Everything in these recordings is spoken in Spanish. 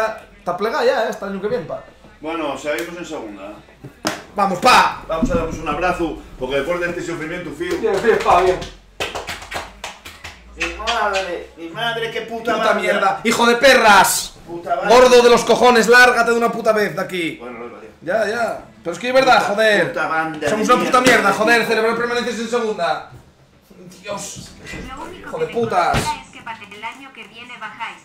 está, plegada ya, ¿eh? Está el que viene, pa. Bueno, seguimos en segunda. ¡Vamos, pa! Vamos a darnos un abrazo, porque después de este sufrimiento, fío. Bien, bien, pa, bien. Mi madre, mi madre, qué puta, puta mierda. ¡Hijo de perras! Gordo de los cojones, lárgate de una puta vez de aquí. Bueno, Ya, ya. Pero es que es verdad, joder. Somos una puta mierda, joder. Celebrar permanencia en segunda. Dios. Lo único Hijo que de putas. Es que para el año que viene bajáis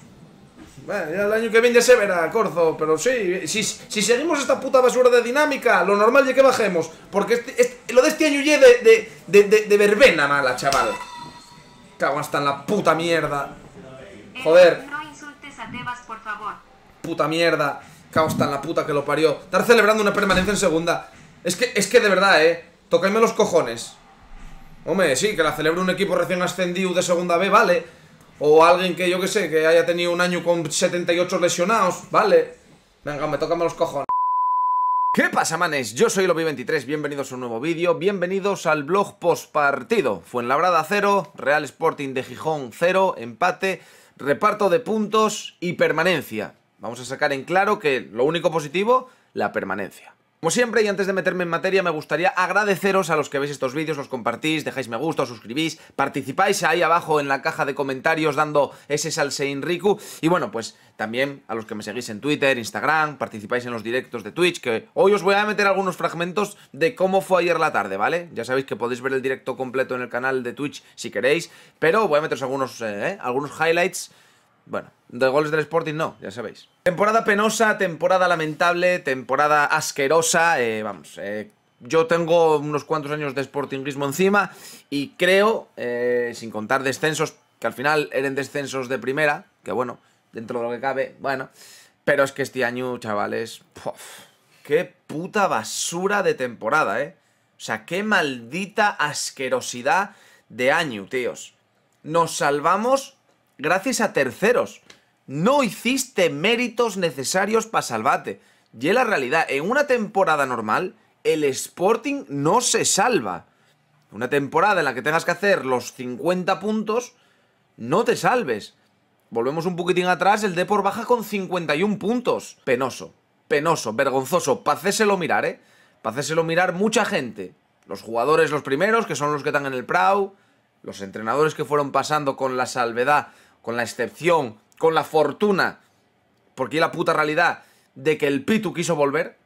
el año que viene se verá, Corzo, pero sí, si, seguimos esta puta basura de dinámica, lo normal es que bajemos, porque este, este, lo de este año ya de, de, de, de, verbena mala, chaval. Cago hasta en la puta mierda. Joder. Eh, no insultes a Tebas, por favor. Puta mierda. Cago hasta en la puta que lo parió. Estar celebrando una permanencia en segunda. Es que, es que de verdad, eh. Tocadme los cojones. Hombre, sí, que la celebra un equipo recién ascendido de segunda B, vale. O alguien que, yo que sé, que haya tenido un año con 78 lesionados, ¿vale? Venga, me tocan los cojones. ¿Qué pasa, manes? Yo soy lobby 23 bienvenidos a un nuevo vídeo, bienvenidos al blog postpartido. Fuenlabrada 0, Real Sporting de Gijón 0, empate, reparto de puntos y permanencia. Vamos a sacar en claro que lo único positivo, la permanencia. Como siempre, y antes de meterme en materia, me gustaría agradeceros a los que veis estos vídeos, los compartís, dejáis me gusta, os suscribís, participáis ahí abajo en la caja de comentarios dando ese en riku. Y bueno, pues también a los que me seguís en Twitter, Instagram, participáis en los directos de Twitch, que hoy os voy a meter algunos fragmentos de cómo fue ayer la tarde, ¿vale? Ya sabéis que podéis ver el directo completo en el canal de Twitch si queréis, pero voy a meteros algunos, eh, algunos highlights bueno, de goles del Sporting no, ya sabéis. Temporada penosa, temporada lamentable, temporada asquerosa. Eh, vamos, eh, yo tengo unos cuantos años de Sportingismo encima y creo, eh, sin contar descensos, que al final eran descensos de primera, que bueno, dentro de lo que cabe, bueno. Pero es que este año, chavales, qué puta basura de temporada, ¿eh? O sea, qué maldita asquerosidad de año, tíos. Nos salvamos gracias a terceros. No hiciste méritos necesarios para salvarte. Y es la realidad. En una temporada normal, el Sporting no se salva. Una temporada en la que tengas que hacer los 50 puntos, no te salves. Volvemos un poquitín atrás, el Depor baja con 51 puntos. Penoso, penoso, vergonzoso. Pacéselo mirar, ¿eh? Pacéselo mirar mucha gente. Los jugadores los primeros, que son los que están en el Prau. Los entrenadores que fueron pasando con la salvedad con la excepción, con la fortuna, porque es la puta realidad de que el Pitu quiso volver,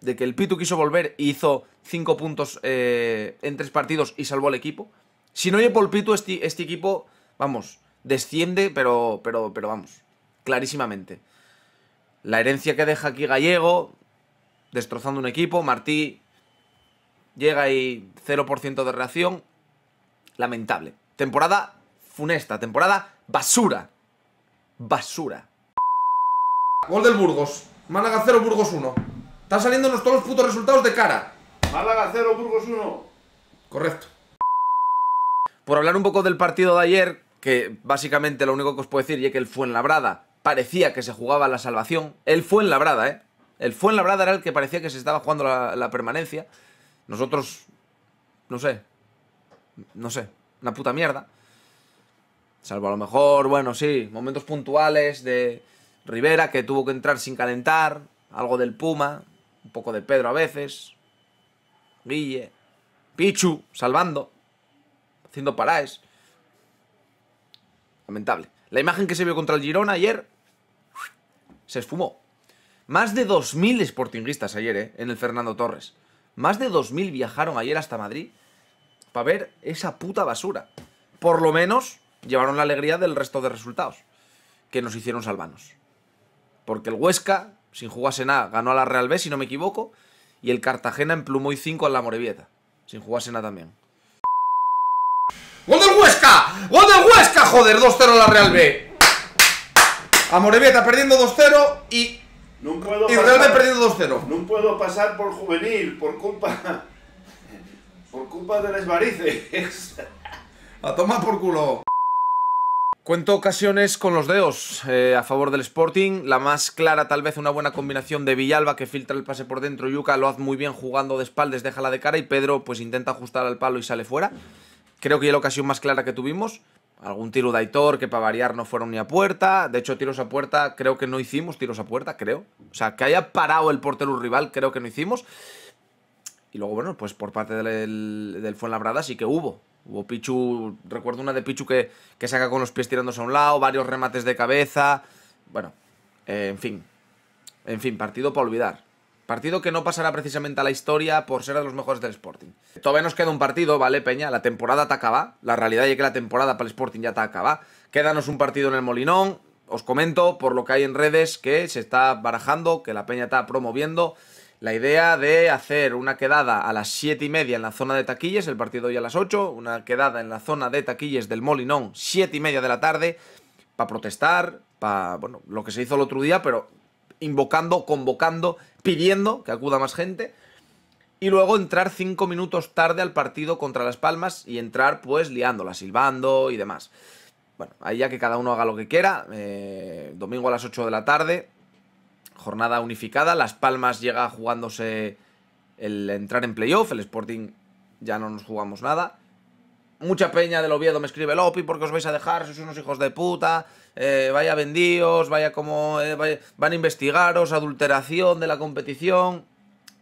de que el Pitu quiso volver y hizo 5 puntos eh, en tres partidos y salvó al equipo. Si no hay por Pitu, este, este, equipo, vamos, desciende, pero, pero, pero vamos, clarísimamente. La herencia que deja aquí Gallego, destrozando un equipo, Martí llega y 0% de reacción, lamentable. Temporada esta temporada basura. Basura. Gol del Burgos. Málaga 0, Burgos 1. Están saliéndonos todos los putos resultados de cara. Málaga 0, Burgos 1. Correcto. Por hablar un poco del partido de ayer, que básicamente lo único que os puedo decir es que el Fuenlabrada parecía que se jugaba la salvación. El Fuenlabrada, ¿eh? El Fuenlabrada era el que parecía que se estaba jugando la, la permanencia. Nosotros, no sé, no sé, una puta mierda. Salvo a lo mejor, bueno, sí, momentos puntuales de Rivera que tuvo que entrar sin calentar, algo del Puma, un poco de Pedro a veces, Guille, Pichu salvando, haciendo paraes. Lamentable. La imagen que se vio contra el Girona ayer se esfumó. Más de 2.000 esportinguistas ayer, eh, en el Fernando Torres. Más de 2.000 viajaron ayer hasta Madrid para ver esa puta basura. Por lo menos llevaron la alegría del resto de resultados que nos hicieron salvanos. Porque el Huesca, sin jugarse nada, ganó a la Real B, si no me equivoco, y el Cartagena emplumó y 5 a la Morevieta, sin jugarse nada también. ¡Gol del Huesca! ¡Gol del Huesca! Joder, 2-0 a la Real B. A Morevieta perdiendo 2-0 y... y Real B perdiendo 2-0. No puedo pasar por juvenil, por culpa... Por culpa de las varices. A tomar por culo. Cuento ocasiones con los dedos eh, a favor del Sporting. La más clara, tal vez, una buena combinación de Villalba que filtra el pase por dentro. Yuca lo hace muy bien jugando de espaldas, déjala de cara y Pedro pues intenta ajustar al palo y sale fuera. Creo que es la ocasión más clara que tuvimos. Algún tiro de Aitor que para variar no fueron ni a puerta. De hecho, tiros a puerta creo que no hicimos tiros a puerta, creo. O sea, que haya parado el portero rival creo que no hicimos. Y luego, bueno, pues por parte del, del Fuenlabrada sí que hubo. Hubo Pichu, recuerdo una de Pichu que, que saca con los pies tirándose a un lado, varios remates de cabeza. Bueno, eh, en fin. En fin, partido para olvidar. Partido que no pasará precisamente a la historia por ser de los mejores del Sporting. Todavía nos queda un partido, ¿vale, Peña? La temporada te acaba. La realidad es que la temporada para el Sporting ya te acaba. Quédanos un partido en el Molinón. Os comento, por lo que hay en redes, que se está barajando, que la Peña está promoviendo la idea de hacer una quedada a las 7 y media en la zona de taquillas, el partido hoy a las 8, una quedada en la zona de taquillas del Molinón, 7 y media de la tarde, para protestar, para, bueno, lo que se hizo el otro día, pero invocando, convocando, pidiendo que acuda más gente. Y luego entrar 5 minutos tarde al partido contra Las Palmas y entrar pues liándola, silbando y demás. Bueno, ahí ya que cada uno haga lo que quiera. Eh, domingo a las 8 de la tarde, jornada unificada. Las Palmas llega jugándose el entrar en playoff, el Sporting ya no nos jugamos nada. Mucha peña del Oviedo me escribe, Lopi, porque os vais a dejar? Sois unos hijos de puta, eh, vaya vendíos, vaya como... Eh, van a investigaros, adulteración de la competición...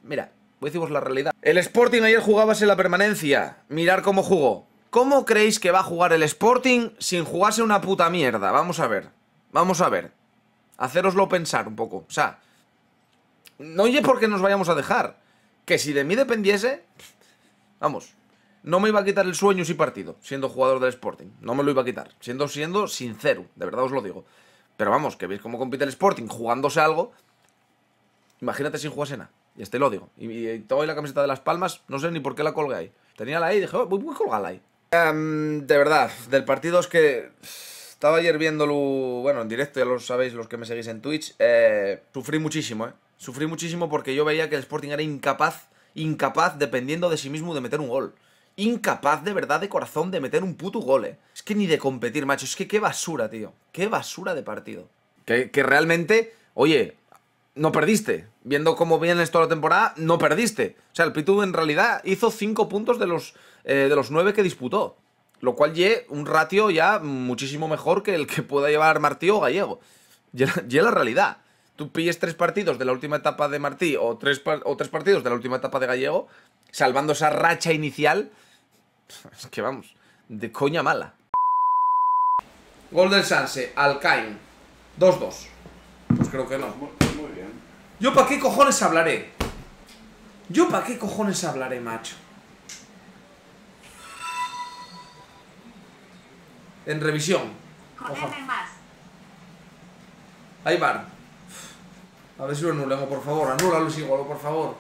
Mira, decimos la realidad. El Sporting ayer jugabase la permanencia, mirar cómo jugó. ¿Cómo creéis que va a jugar el Sporting sin jugarse una puta mierda? Vamos a ver, vamos a ver haceroslo pensar un poco. O sea, no por porque nos vayamos a dejar. Que si de mí dependiese, vamos, no me iba a quitar el sueño si partido, siendo jugador del Sporting. No me lo iba a quitar, siendo, siendo sincero, de verdad os lo digo. Pero vamos, que veis cómo compite el Sporting jugándose algo. Imagínate si jugase nada. Y este lo digo. Y, y, y la camiseta de Las Palmas, no sé ni por qué la colgué ahí. Tenía la ahí y dije, oh, voy, a colgarla ahí. Em, de verdad, del partido es que estaba ayer viéndolo, bueno, en directo, ya lo sabéis los que me seguís en Twitch. Eh, sufrí muchísimo, ¿eh? Sufrí muchísimo porque yo veía que el Sporting era incapaz, incapaz, dependiendo de sí mismo, de meter un gol. Incapaz de verdad, de corazón, de meter un puto gol, ¿eh? Es que ni de competir, macho. Es que qué basura, tío. Qué basura de partido. Que, realmente, oye, no perdiste. Viendo cómo viene esto la temporada, no perdiste. O sea, el Pitu en realidad hizo cinco puntos de los, eh, de los 9 que disputó. Lo cual ye un ratio ya muchísimo mejor que el que pueda llevar Martí o Gallego. Y la, realidad. Tú pilles tres partidos de la última etapa de Martí o tres, o tres partidos de la última etapa de Gallego, salvando esa racha inicial. Es que vamos, de coña mala. Gol del Sanse, Alcain. 2-2. Pues creo que no. Muy bien. ¿Yo para qué cojones hablaré? ¿Yo para qué cojones hablaré, macho? en revisión. más. Ahí van. A ver si lo anulemos, por favor. Anúlalo, igual, por favor.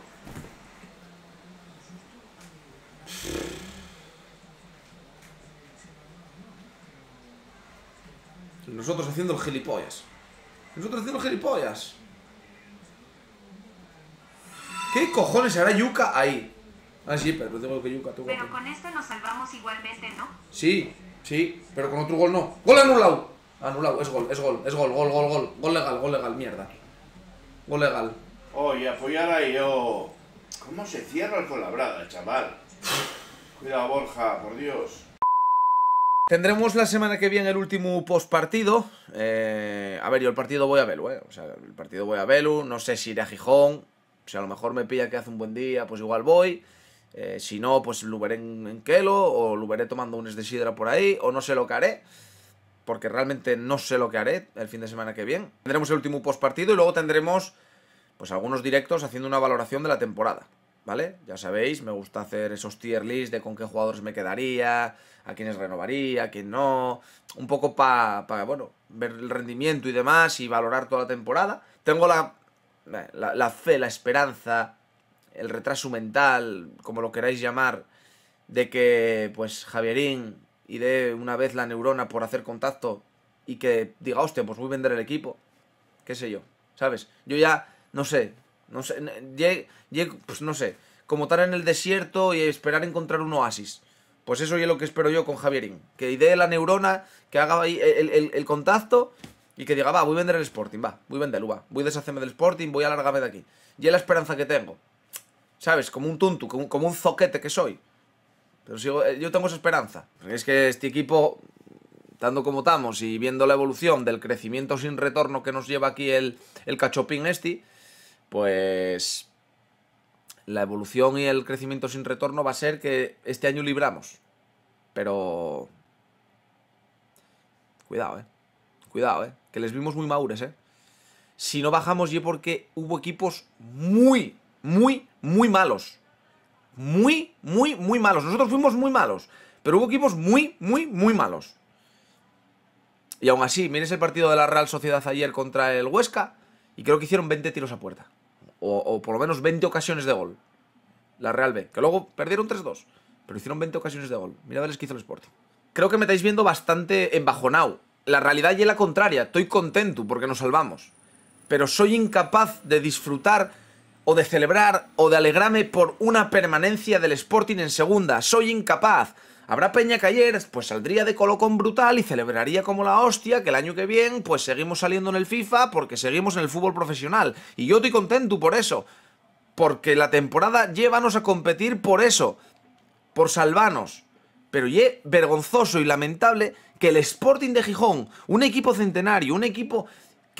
Nosotros haciendo el gilipollas. Nosotros haciendo gilipollas. ¿Qué cojones hará yuca ahí? Ah, sí, pero tengo que yuca. tú. pero con esto nos salvamos igualmente, ¿no? Sí. Sí, pero con otro gol no. ¡Gol anulado! Anulado, es gol, es gol, es gol, gol, gol, gol. Gol legal, gol legal, mierda. Gol legal. Oye, oh, apoyar yo. ¿Cómo se cierra el colabrada, chaval? Cuidado, Borja, por Dios. Tendremos la semana que viene el último postpartido. Eh, a ver, yo el partido voy a Belu, ¿eh? O sea, el partido voy a Belu. No sé si iré a Gijón. O sea, a lo mejor me pilla que hace un buen día, pues igual voy. Eh, si no, pues lo veré en, Kelo, o lo veré tomando un de sidra por ahí, o no sé lo que haré, porque realmente no sé lo que haré el fin de semana que viene. Tendremos el último postpartido y luego tendremos pues algunos directos haciendo una valoración de la temporada, ¿vale? Ya sabéis, me gusta hacer esos tier list de con qué jugadores me quedaría, a quiénes renovaría, a quién no, un poco para, bueno, ver el rendimiento y demás y valorar toda la temporada. Tengo la, la, la fe, la esperanza el retraso mental, como lo queráis llamar, de que pues Javierín y una vez la neurona por hacer contacto y que diga, hostia, pues voy a vender el equipo, qué sé yo, ¿sabes? Yo ya, no sé, no sé, pues no sé, como estar en el desierto y esperar encontrar un oasis. Pues eso es lo que espero yo con Javierín, que idee la neurona, que haga el, el, contacto y que diga, va, voy a vender el Sporting, va, voy a venderlo, va, voy a deshacerme del Sporting, voy a largarme de aquí. Y es la esperanza que tengo. ¿sabes? Como un tuntu, como, un zoquete que soy. Pero sigo, eh, yo tengo esa esperanza. Es que este equipo, tanto como estamos y viendo la evolución del crecimiento sin retorno que nos lleva aquí el, el cachopín este, pues la evolución y el crecimiento sin retorno va a ser que este año libramos. Pero... Cuidado, eh. Cuidado, eh. Que les vimos muy maures, eh. Si no bajamos, y porque hubo equipos muy, muy muy malos. Muy, muy, muy malos. Nosotros fuimos muy malos. Pero hubo equipos muy, muy, muy malos. Y aún así, miren ese partido de la Real Sociedad ayer contra el Huesca y creo que hicieron 20 tiros a puerta. O, por lo menos 20 ocasiones de gol. La Real B. Que luego perdieron 3-2. Pero hicieron 20 ocasiones de gol. Mirad el qué hizo el Sporting. Creo que me estáis viendo bastante embajonado. La realidad y la contraria. Estoy contento porque nos salvamos. Pero soy incapaz de disfrutar o de celebrar o de alegrarme por una permanencia del Sporting en segunda. Soy incapaz. Habrá Peña que pues saldría de colocón brutal y celebraría como la hostia que el año que viene pues seguimos saliendo en el FIFA porque seguimos en el fútbol profesional. Y yo estoy contento por eso. Porque la temporada llévanos a competir por eso. Por salvarnos. Pero es vergonzoso y lamentable que el Sporting de Gijón, un equipo centenario, un equipo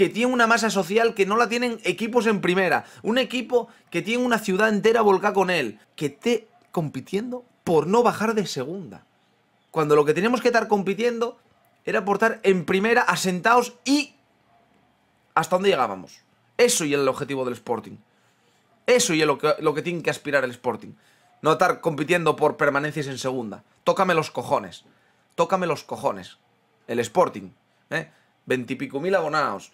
que tiene una masa social que no la tienen equipos en primera. Un equipo que tiene una ciudad entera volcada con él. Que esté compitiendo por no bajar de segunda. Cuando lo que teníamos que estar compitiendo era por estar en primera, asentados y... ¿Hasta dónde llegábamos? Eso y el objetivo del Sporting. Eso y lo que, lo que tiene que aspirar el Sporting. No estar compitiendo por permanencias en segunda. Tócame los cojones. Tócame los cojones. El Sporting. ¿eh? Veintipico mil abonados.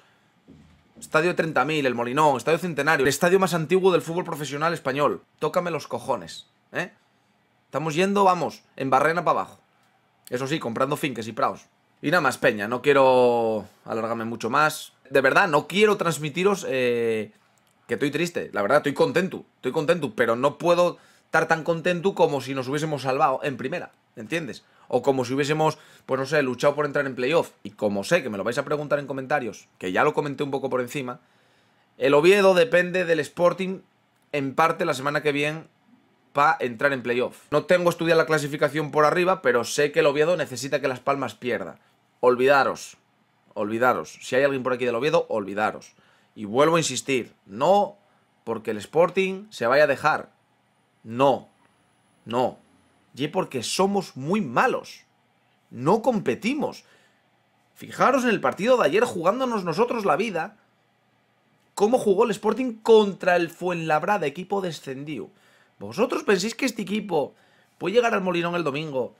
Estadio 30.000, el Molinón, Estadio Centenario, el estadio más antiguo del fútbol profesional español. Tócame los cojones, ¿eh? Estamos yendo, vamos, en barrena para abajo. Eso sí, comprando finques y praos. Y nada más, Peña, no quiero alargarme mucho más. De verdad, no quiero transmitiros eh, que estoy triste. La verdad, estoy contento, estoy contento, pero no puedo estar tan contento como si nos hubiésemos salvado en primera, ¿entiendes? o como si hubiésemos, pues no sé, luchado por entrar en playoff. Y como sé que me lo vais a preguntar en comentarios, que ya lo comenté un poco por encima, el Oviedo depende del Sporting en parte la semana que viene para entrar en playoff. No tengo estudiada la clasificación por arriba, pero sé que el Oviedo necesita que Las Palmas pierda. Olvidaros, olvidaros. Si hay alguien por aquí del Oviedo, olvidaros. Y vuelvo a insistir, no porque el Sporting se vaya a dejar. No, no, y porque somos muy malos. No competimos. Fijaros en el partido de ayer jugándonos nosotros la vida. Cómo jugó el Sporting contra el Fuenlabrada, equipo descendido. ¿Vosotros pensáis que este equipo puede llegar al Molinón el domingo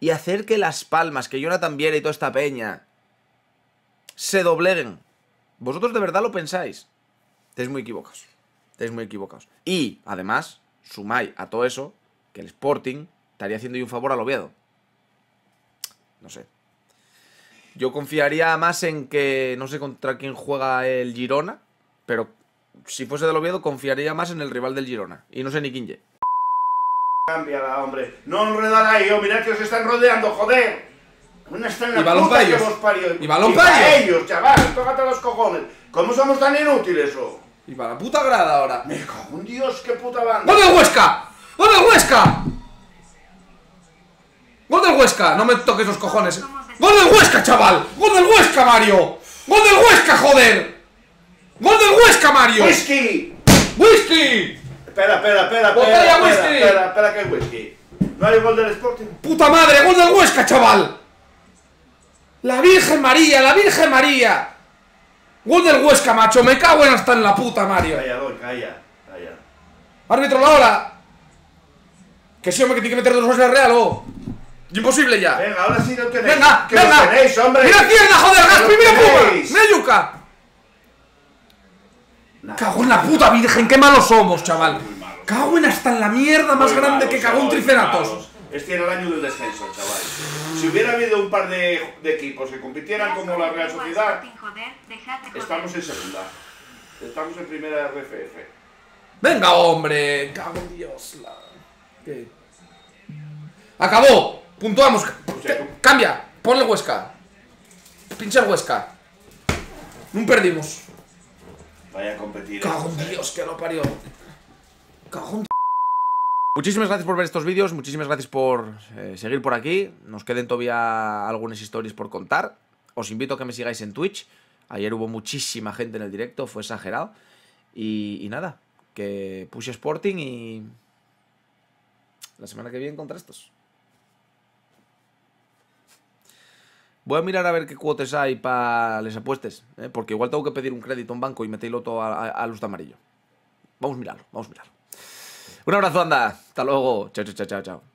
y hacer que Las Palmas, que Jonathan Viera y toda esta peña se dobleguen? ¿Vosotros de verdad lo pensáis? Estáis muy equivocados. Estáis muy equivocados. Y, además, sumáis a todo eso que el Sporting estaría haciendo yo un favor al Oviedo. No sé. Yo confiaría más en que no sé contra quién juega el Girona, pero si fuese del Oviedo confiaría más en el rival del Girona. Y no sé ni quién ye. Cámbiala, hombre. No ahí, oh, mirad que os están rodeando, joder. Una está y balón puta que vos Y balón para chaval, los cojones. ¿Cómo somos tan inútiles, oh? Y para la puta grada ahora. Me cago en Dios, qué puta banda. ¡Vamos Huesca! ¡Vamos Huesca! ¡Gol del Huesca! No me toques los cojones. ¡Gol del Huesca, chaval! ¡Gol del Huesca, Mario! ¡Gol del Huesca, joder! ¡Gol del Huesca, Mario! ¡Whisky! ¡Whisky! Espera, espera, espera, espera, espera, espera, espera, que hay whisky. ¿No hay gol del Sporting? ¡Puta madre! ¡Gol del Huesca, chaval! ¡La Virgen María! ¡La Virgen María! ¡Gol del Huesca, macho! ¡Me cago en hasta en la puta, Mario! Calla, gol, calla, calla. ¡Árbitro, la hora! Que si sí, hombre, que tiene que meter dos goles Real, o. Imposible ya. Venga, ahora sí no tenéis. Venga, que venga. Tenéis, hombre. Mira izquierda, joder, Gaspi, mira Puma. Mira Cago en la puta virgen, qué malos somos, chaval. Cago en hasta en la mierda más grande que cagó un Triceratops. Este era el año del descenso, chaval. Si hubiera habido un par de, de equipos que compitieran como la Real Sociedad, estamos en segunda. Estamos en primera de RFF. Venga, hombre. Cago en Dios. La... Acabó. Puntuamos. Cambia. Ponle Huesca. Pincha Huesca. No perdimos. Vaya competir. ¿eh? ¡Cajón, Dios, que lo parió. ¡Cajón! Muchísimas gracias por ver estos vídeos, muchísimas gracias por eh, seguir por aquí. Nos queden todavía algunas historias por contar. Os invito a que me sigáis en Twitch. Ayer hubo muchísima gente en el directo, fue exagerado. Y, nada, que puse Sporting y... La semana que viene contra estos. Voy a mirar a ver qué cuotas hay para les apuestes, eh, porque igual tengo que pedir un crédito En banco y meterlo todo a, luz amarillo. Vamos a mirarlo, vamos a mirarlo. Un abrazo, anda. Hasta luego. Chao, chao, chao, chao.